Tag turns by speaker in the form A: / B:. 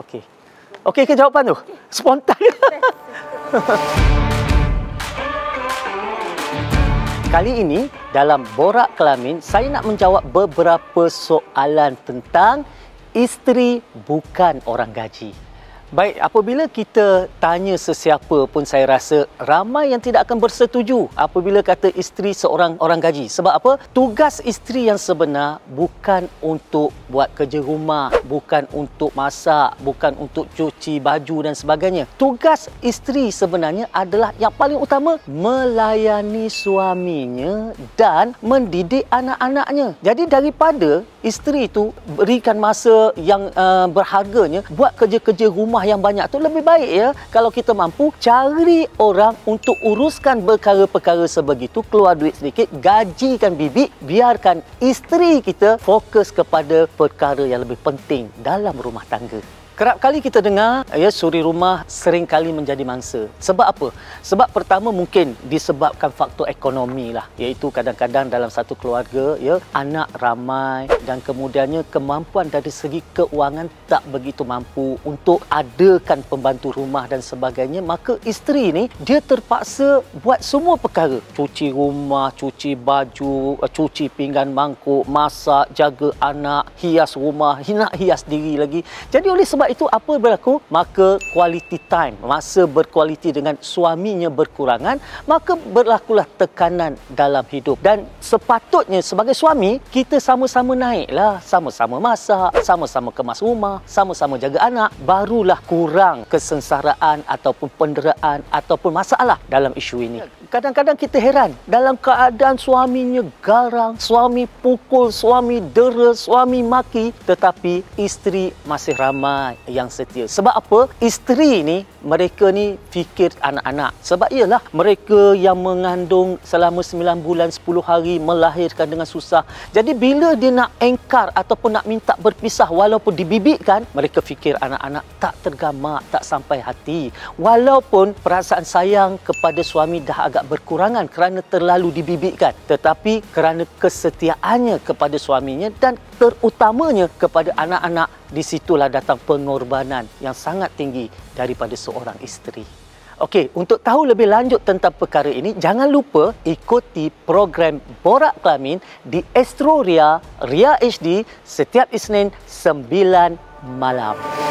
A: Okey. Okey ke jawapan tu? Spontan. Kali ini dalam Borak Kelamin saya nak menjawab beberapa soalan tentang isteri bukan orang gaji. Baik, apabila kita tanya sesiapa pun saya rasa ramai yang tidak akan bersetuju apabila kata isteri seorang orang gaji. Sebab apa? Tugas isteri yang sebenar bukan untuk buat kerja rumah, bukan untuk masak, bukan untuk cuci baju dan sebagainya. Tugas isteri sebenarnya adalah yang paling utama melayani suaminya dan mendidik anak-anaknya. Jadi daripada isteri itu berikan masa yang uh, berharganya buat kerja-kerja rumah rumah yang banyak tu lebih baik ya kalau kita mampu cari orang untuk uruskan perkara-perkara sebegitu keluar duit sedikit gajikan bibi biarkan isteri kita fokus kepada perkara yang lebih penting dalam rumah tangga Kerap kali kita dengar ya suri rumah sering kali menjadi mangsa. Sebab apa? Sebab pertama mungkin disebabkan faktor ekonomi lah. Iaitu kadang-kadang dalam satu keluarga ya anak ramai dan kemudiannya kemampuan dari segi keuangan tak begitu mampu untuk adakan pembantu rumah dan sebagainya. Maka isteri ini dia terpaksa buat semua perkara. Cuci rumah, cuci baju, eh, cuci pinggan mangkuk, masak, jaga anak, hias rumah, nak hias diri lagi. Jadi oleh sebab sebab itu apa berlaku? Maka quality time, masa berkualiti dengan suaminya berkurangan, maka berlakulah tekanan dalam hidup. Dan sepatutnya sebagai suami, kita sama-sama naiklah, sama-sama masak, sama-sama kemas rumah, sama-sama jaga anak, barulah kurang kesengsaraan ataupun penderaan ataupun masalah dalam isu ini. Kadang-kadang kita heran dalam keadaan suaminya garang, suami pukul, suami dera, suami maki, tetapi isteri masih ramai yang setia. Sebab apa? Isteri ni, mereka ni fikir anak-anak. Sebab ialah mereka yang mengandung selama 9 bulan, 10 hari, melahirkan dengan susah. Jadi bila dia nak engkar ataupun nak minta berpisah walaupun dibibitkan, mereka fikir anak-anak tak tergamak, tak sampai hati. Walaupun perasaan sayang kepada suami dah agak berkurangan kerana terlalu dibibitkan. Tetapi kerana kesetiaannya kepada suaminya dan terutamanya kepada anak-anak di situlah datang pengorbanan yang sangat tinggi daripada seorang isteri. Okey, untuk tahu lebih lanjut tentang perkara ini, jangan lupa ikuti program Borak Kelamin di Astro Ria, Ria HD setiap Isnin 9 malam.